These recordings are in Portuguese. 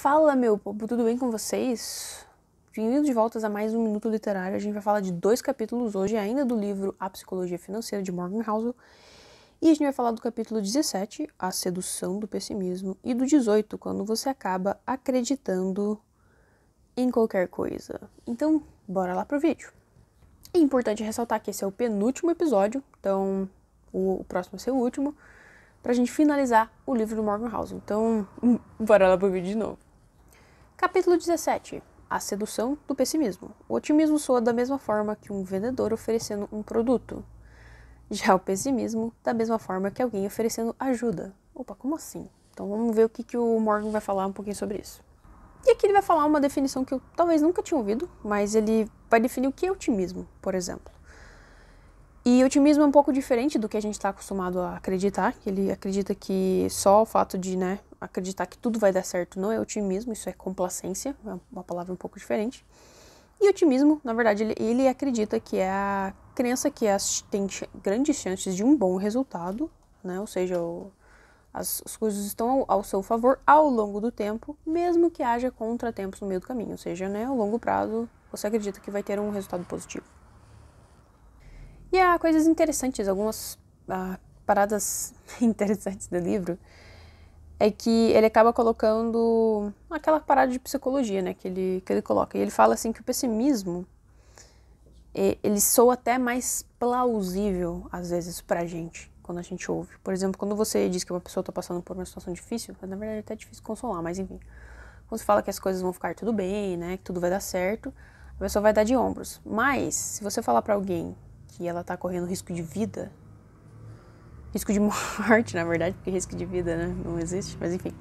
Fala, meu povo, tudo bem com vocês? Vindo de volta a mais um Minuto Literário, a gente vai falar de dois capítulos hoje, ainda do livro A Psicologia Financeira, de Morgan Housel, e a gente vai falar do capítulo 17, A Sedução do Pessimismo, e do 18, quando você acaba acreditando em qualquer coisa. Então, bora lá pro vídeo. É importante ressaltar que esse é o penúltimo episódio, então o próximo vai ser o último, pra gente finalizar o livro do Morgan Housel. Então, bora lá pro vídeo de novo. Capítulo 17 a sedução do pessimismo. O otimismo soa da mesma forma que um vendedor oferecendo um produto. Já o pessimismo, da mesma forma que alguém oferecendo ajuda. Opa, como assim? Então vamos ver o que, que o Morgan vai falar um pouquinho sobre isso. E aqui ele vai falar uma definição que eu talvez nunca tinha ouvido, mas ele vai definir o que é otimismo, por exemplo. E otimismo é um pouco diferente do que a gente está acostumado a acreditar. Ele acredita que só o fato de, né, acreditar que tudo vai dar certo não é otimismo, isso é complacência, é uma palavra um pouco diferente. E otimismo, na verdade, ele, ele acredita que é a crença que as, tem grandes chances de um bom resultado, né? Ou seja, o, as, as, coisas estão ao, ao, seu favor ao longo do tempo, mesmo que haja contratempos no meio do caminho. Ou seja, né, ao longo prazo, você acredita que vai ter um resultado positivo. E há coisas interessantes, algumas ah, paradas interessantes do livro é que ele acaba colocando aquela parada de psicologia, né, que ele, que ele coloca. E ele fala assim que o pessimismo ele soa até mais plausível às vezes pra gente quando a gente ouve. Por exemplo, quando você diz que uma pessoa tá passando por uma situação difícil, na verdade é até difícil consolar, mas enfim. Quando você fala que as coisas vão ficar tudo bem, né, que tudo vai dar certo, a pessoa vai dar de ombros. Mas se você falar para alguém que ela tá correndo risco de vida, risco de morte, na verdade, porque risco de vida né, não existe, mas enfim,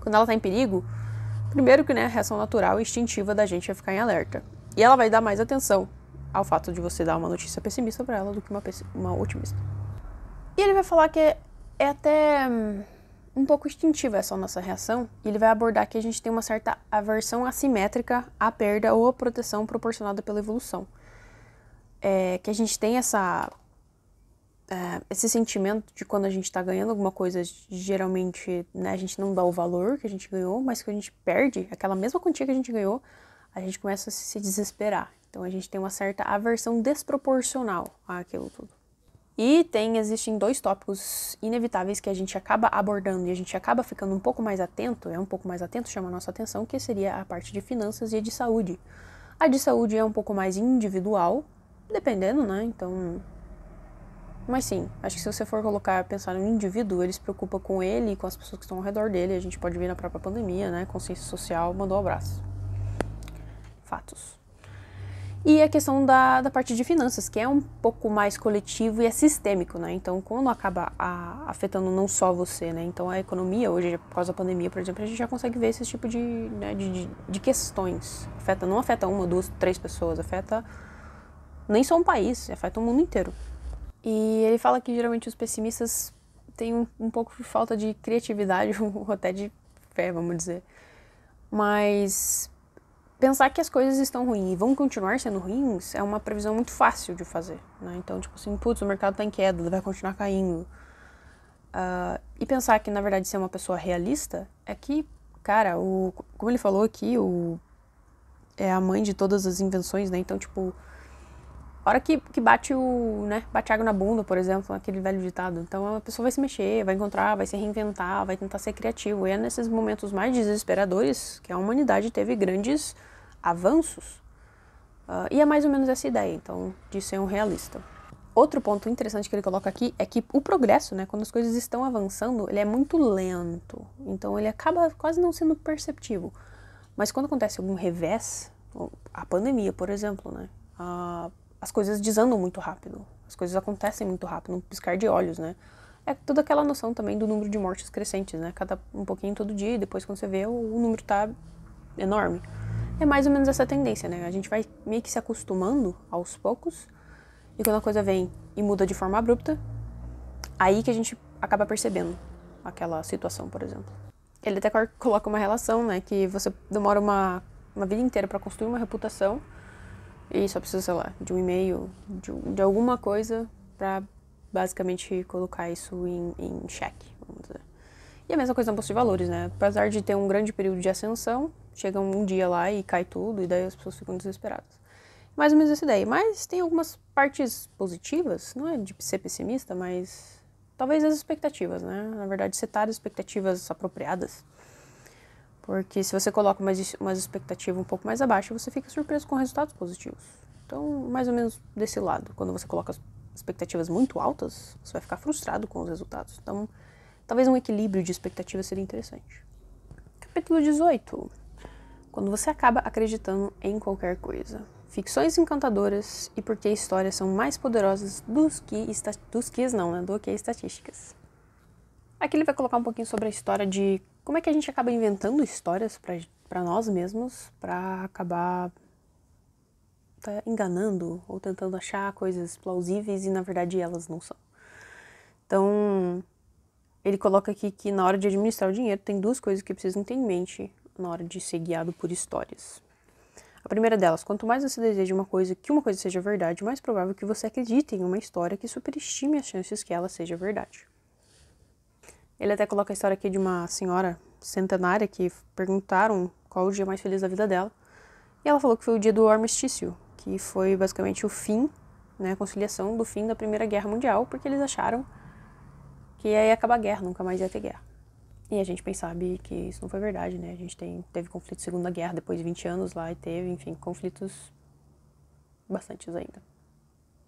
quando ela está em perigo, primeiro que né, a reação natural e instintiva da gente é ficar em alerta. E ela vai dar mais atenção ao fato de você dar uma notícia pessimista para ela do que uma, uma otimista. E ele vai falar que é, é até hum, um pouco instintiva essa nossa reação, e ele vai abordar que a gente tem uma certa aversão assimétrica à perda ou à proteção proporcionada pela evolução. É, que a gente tem essa é, esse sentimento de quando a gente está ganhando alguma coisa, geralmente né, a gente não dá o valor que a gente ganhou, mas que a gente perde aquela mesma quantia que a gente ganhou, a gente começa a se desesperar. Então a gente tem uma certa aversão desproporcional àquilo tudo. E tem, existem dois tópicos inevitáveis que a gente acaba abordando e a gente acaba ficando um pouco mais atento, é um pouco mais atento, chama a nossa atenção, que seria a parte de finanças e a de saúde. A de saúde é um pouco mais individual, dependendo, né? Então, mas sim, acho que se você for colocar, pensar no indivíduo, ele se preocupa com ele e com as pessoas que estão ao redor dele. A gente pode ver na própria pandemia, né? Consciência social mandou um abraço. Fatos. E a questão da, da parte de finanças, que é um pouco mais coletivo e é sistêmico, né? Então, quando acaba a, afetando não só você, né? Então, a economia hoje, por causa da pandemia, por exemplo, a gente já consegue ver esse tipo de, né, de, de questões. Afeta, não afeta uma, duas, três pessoas, afeta nem só um país, afeta o mundo inteiro. E ele fala que geralmente os pessimistas têm um, um pouco de falta de criatividade ou até de fé, vamos dizer. Mas pensar que as coisas estão ruins e vão continuar sendo ruins é uma previsão muito fácil de fazer, né? Então, tipo assim, putz, o mercado está em queda, vai continuar caindo. Uh, e pensar que, na verdade, ser uma pessoa realista é que, cara, o, como ele falou aqui, o, é a mãe de todas as invenções, né? Então, tipo, hora que, que bate o, né, bate água na bunda, por exemplo, aquele velho ditado. Então a pessoa vai se mexer, vai encontrar, vai se reinventar, vai tentar ser criativo. E é nesses momentos mais desesperadores que a humanidade teve grandes avanços. Uh, e é mais ou menos essa ideia, então, de ser um realista. Outro ponto interessante que ele coloca aqui é que o progresso, né, quando as coisas estão avançando, ele é muito lento. Então ele acaba quase não sendo perceptivo. Mas quando acontece algum revés, a pandemia, por exemplo, né, a ah, as coisas desandam muito rápido, as coisas acontecem muito rápido, um piscar de olhos, né? É toda aquela noção também do número de mortes crescentes, né? Cada um pouquinho todo dia, e depois quando você vê, o, número tá enorme. É mais ou menos essa tendência, né? A gente vai meio que se acostumando aos poucos, e quando a coisa vem e muda de forma abrupta, aí que a gente acaba percebendo aquela situação, por exemplo. Ele até coloca uma relação, né? Que você demora uma, uma vida inteira para construir uma reputação e só precisa, sei lá, de um e-mail, de, de alguma coisa para basicamente colocar isso em, em xeque, vamos dizer. E a mesma coisa no bolsa de valores, né? Apesar de ter um grande período de ascensão, chega um dia lá e cai tudo, e daí as pessoas ficam desesperadas. Mais ou menos essa ideia. Mas tem algumas partes positivas, não é de ser pessimista, mas talvez as expectativas, né? Na verdade, setar expectativas apropriadas porque se você coloca umas, umas expectativas um pouco mais abaixo, você fica surpreso com resultados positivos. Então, mais ou menos desse lado. Quando você coloca as expectativas muito altas, você vai ficar frustrado com os resultados. Então, talvez um equilíbrio de expectativas seria interessante. Capítulo 18. Quando você acaba acreditando em qualquer coisa. Ficções encantadoras e por que histórias são mais poderosas dos que dos que não, né? do que estatísticas. Aqui ele vai colocar um pouquinho sobre a história de como é que a gente acaba inventando histórias para nós mesmos para acabar tá enganando ou tentando achar coisas plausíveis e na verdade elas não são. Então, ele coloca aqui que na hora de administrar o dinheiro tem duas coisas que precisam ter em mente na hora de ser guiado por histórias. A primeira delas, quanto mais você deseja uma coisa que uma coisa seja verdade, mais provável que você acredite em uma história que superestime as chances que ela seja verdade. Ele até coloca a história aqui de uma senhora centenária que perguntaram qual o dia mais feliz da vida dela. E ela falou que foi o dia do armistício, que foi basicamente o fim, né, a conciliação do fim da Primeira Guerra Mundial, porque eles acharam que ia acabar a guerra, nunca mais ia ter guerra. E a gente bem que isso não foi verdade, né? A gente tem, teve conflito de Segunda Guerra depois de 20 anos lá e teve, enfim, conflitos bastantes ainda.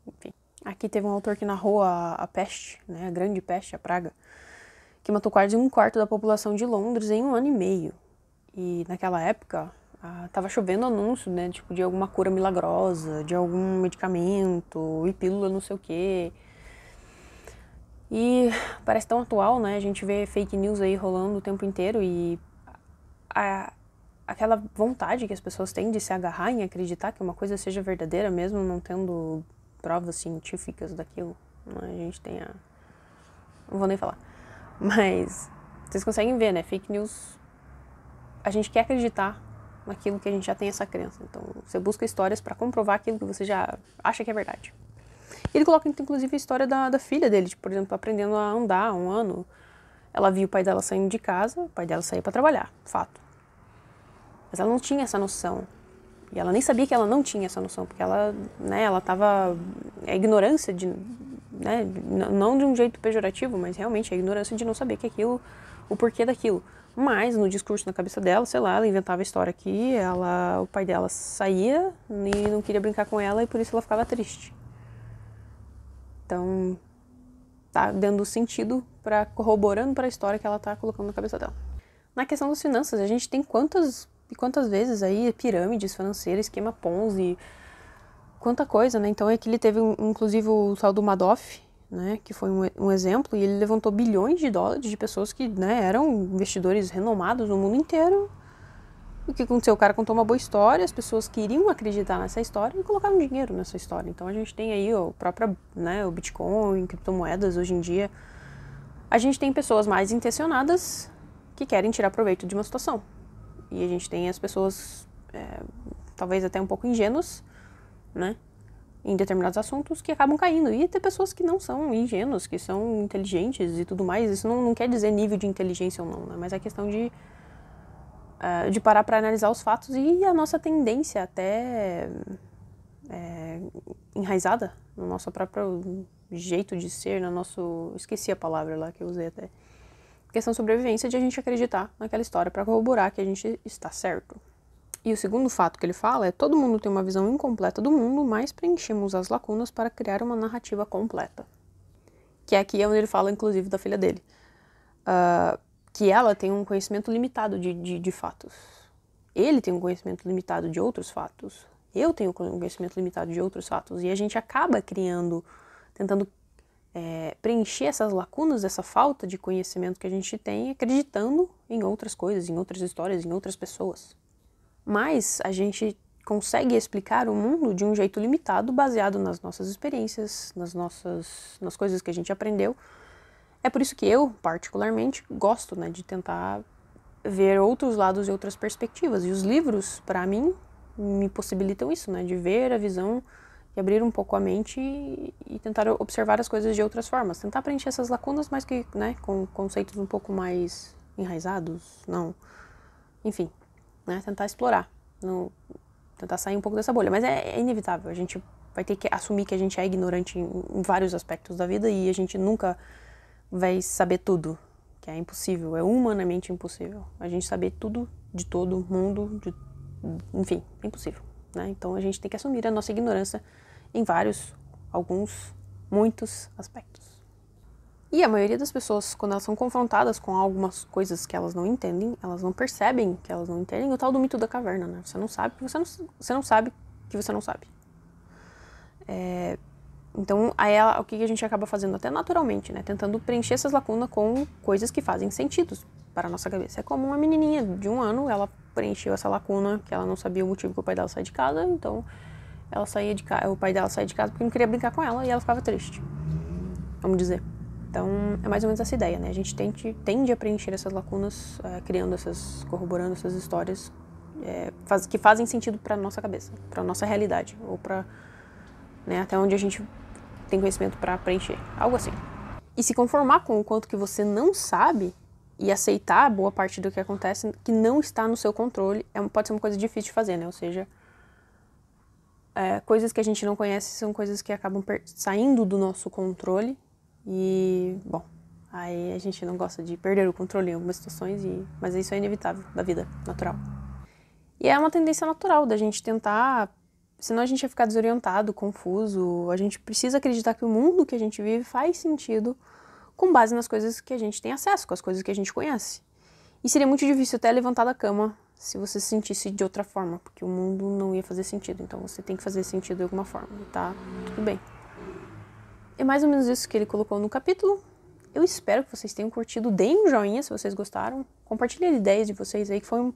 Enfim. Aqui teve um autor que narrou a, a peste, né, a grande peste, a praga, que matou quase um quarto da população de Londres em um ano e meio. E naquela época, estava ah, chovendo anúncio, né? Tipo, de alguma cura milagrosa, de algum medicamento, e pílula não sei o quê. E parece tão atual, né? A gente vê fake news aí rolando o tempo inteiro e a, aquela vontade que as pessoas têm de se agarrar em acreditar que uma coisa seja verdadeira, mesmo não tendo provas científicas daquilo. Né? A gente tem a. Não vou nem falar. Mas vocês conseguem ver, né? Fake news. A gente quer acreditar naquilo que a gente já tem essa crença. Então, você busca histórias para comprovar aquilo que você já acha que é verdade. Ele coloca, inclusive, a história da, da filha dele, tipo, por exemplo, aprendendo a andar um ano. Ela viu o pai dela saindo de casa, o pai dela saiu para trabalhar, fato. Mas ela não tinha essa noção. E ela nem sabia que ela não tinha essa noção, porque ela, né, ela tava. É ignorância de né, não de um jeito pejorativo, mas realmente a ignorância de não saber que aquilo, o porquê daquilo. Mas no discurso na cabeça dela, sei lá, ela inventava a história que ela, o pai dela saía e não queria brincar com ela e por isso ela ficava triste. Então, tá dando sentido para corroborando para a história que ela tá colocando na cabeça dela. Na questão das finanças, a gente tem quantas e quantas vezes aí pirâmides financeiras, esquema Ponzi, quanta coisa, né? Então é que ele teve, inclusive, o saldo do Madoff, né? Que foi um, um, exemplo, e ele levantou bilhões de dólares de pessoas que né, eram investidores renomados no mundo inteiro. O que aconteceu? O cara contou uma boa história, as pessoas queriam acreditar nessa história e colocaram dinheiro nessa história. Então a gente tem aí o próprio né, o Bitcoin, criptomoedas hoje em dia. A gente tem pessoas mais intencionadas que querem tirar proveito de uma situação. E a gente tem as pessoas, é, talvez até um pouco ingênuas, né? Em determinados assuntos que acabam caindo. E tem pessoas que não são ingênuas, que são inteligentes e tudo mais. Isso não, não quer dizer nível de inteligência ou não, né? Mas é questão de, uh, de parar para analisar os fatos e a nossa tendência até é, enraizada no nosso próprio jeito de ser, no nosso... Esqueci a palavra lá que eu usei até. Questão de sobrevivência de a gente acreditar naquela história para corroborar que a gente está certo. E o segundo fato que ele fala é: todo mundo tem uma visão incompleta do mundo, mas preenchemos as lacunas para criar uma narrativa completa. Que é aqui é onde ele fala, inclusive, da filha dele. Uh, que ela tem um conhecimento limitado de, de, de fatos. Ele tem um conhecimento limitado de outros fatos. Eu tenho um conhecimento limitado de outros fatos. E a gente acaba criando, tentando é, preencher essas lacunas, essa falta de conhecimento que a gente tem, acreditando em outras coisas, em outras histórias, em outras pessoas mas a gente consegue explicar o mundo de um jeito limitado, baseado nas nossas experiências, nas nossas nas coisas que a gente aprendeu. É por isso que eu, particularmente, gosto né, de tentar ver outros lados e outras perspectivas. E os livros, para mim, me possibilitam isso, né, de ver a visão e abrir um pouco a mente e, e tentar observar as coisas de outras formas. Tentar preencher essas lacunas, mas que, né, com conceitos um pouco mais enraizados, não. Enfim, né? Tentar explorar, no, tentar sair um pouco dessa bolha. Mas é, é, inevitável, a gente vai ter que assumir que a gente é ignorante em, em vários aspectos da vida e a gente nunca vai saber tudo, que é impossível, é humanamente impossível. A gente saber tudo de todo mundo, de, enfim, é impossível. Né? Então a gente tem que assumir a nossa ignorância em vários, alguns, muitos aspectos. E a maioria das pessoas, quando elas são confrontadas com algumas coisas que elas não entendem, elas não percebem que elas não entendem o tal do mito da caverna, né? Você não sabe que você não, você não sabe que você não sabe. É, então, aí ela, o que a gente acaba fazendo até naturalmente, né? Tentando preencher essas lacunas com coisas que fazem sentido para a nossa cabeça. É como uma menininha de um ano, ela preencheu essa lacuna, que ela não sabia o motivo que o pai dela sai de casa, então ela saía de casa, o pai dela saía de casa porque não queria brincar com ela e ela ficava triste. Vamos dizer. Então, é mais ou menos essa ideia, né? A gente tente, tende a preencher essas lacunas, eh, criando essas, corroborando essas histórias é, faz, que fazem sentido para nossa cabeça, para nossa realidade, ou para né, até onde a gente tem conhecimento para preencher, algo assim. E se conformar com o quanto que você não sabe e aceitar boa parte do que acontece que não está no seu controle é, pode ser uma coisa difícil de fazer, né? Ou seja, é, coisas que a gente não conhece são coisas que acabam saindo do nosso controle e, bom, aí a gente não gosta de perder o controle em algumas situações, e, mas isso é inevitável da vida natural. E é uma tendência natural da gente tentar, senão a gente ia ficar desorientado, confuso. A gente precisa acreditar que o mundo que a gente vive faz sentido com base nas coisas que a gente tem acesso, com as coisas que a gente conhece. E seria muito difícil até levantar da cama se você se sentisse de outra forma, porque o mundo não ia fazer sentido. Então você tem que fazer sentido de alguma forma, tá? Tudo bem é mais ou menos isso que ele colocou no capítulo. Eu espero que vocês tenham curtido. Deem um joinha se vocês gostaram. Compartilhem as ideias de vocês aí, que foi um,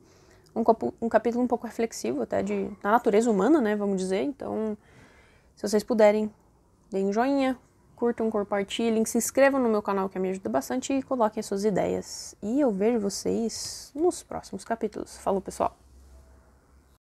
um, um capítulo um pouco reflexivo, até de, natureza humana, né? Vamos dizer. Então, se vocês puderem, deem um joinha, curtam, compartilhem, se inscrevam no meu canal que me ajuda bastante e coloquem as suas ideias. E eu vejo vocês nos próximos capítulos. Falou, pessoal!